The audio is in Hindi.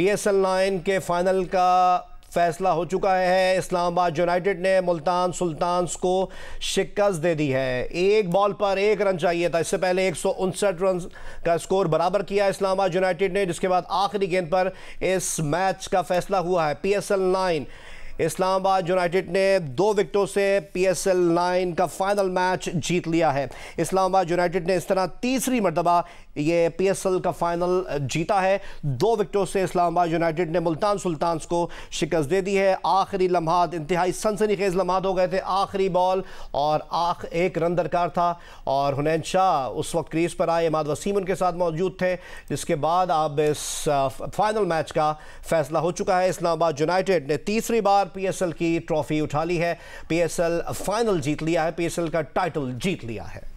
पीएसएल नाइन के फाइनल का फैसला हो चुका है इस्लामाबाद यूनाइटेड ने मुल्तान सुल्तान्स को शिकस्त दे दी है एक बॉल पर एक रन चाहिए था इससे पहले एक रन का स्कोर बराबर किया इस्लामाबाद यूनाइटेड ने जिसके बाद आखिरी गेंद पर इस मैच का फैसला हुआ है PSL S nine Islamabad United ने दो विकेटों से पीएसएल 9 का फाइनल मैच जीत लिया है इस्लामाबाद यूनाइटेड ने इस तरह तीसरी मरतबा ये पीएसएल का फाइनल जीता है दो विकेटों से इस्लामाबाद यूनाइटेड ने मुल्तान सुल्तान्स को शिकस्त दे दी है आखिरी लम्हात इंतहाई सनसनी खेज लम्हात हो गए थे आखिरी बॉल और आख एक रन दरकार था और हुनैन शाह उस वक्त क्रीज पर आए इमाद वसीम उनके साथ मौजूद थे जिसके बाद अब इस फाइनल मैच का फैसला हो चुका है इस्लामाबाद यूनाइटेड ने तीसरी बार पीएसएल की ट्रॉफी उठा ली है पीएसएल फाइनल जीत लिया है पीएसएल का टाइटल जीत लिया है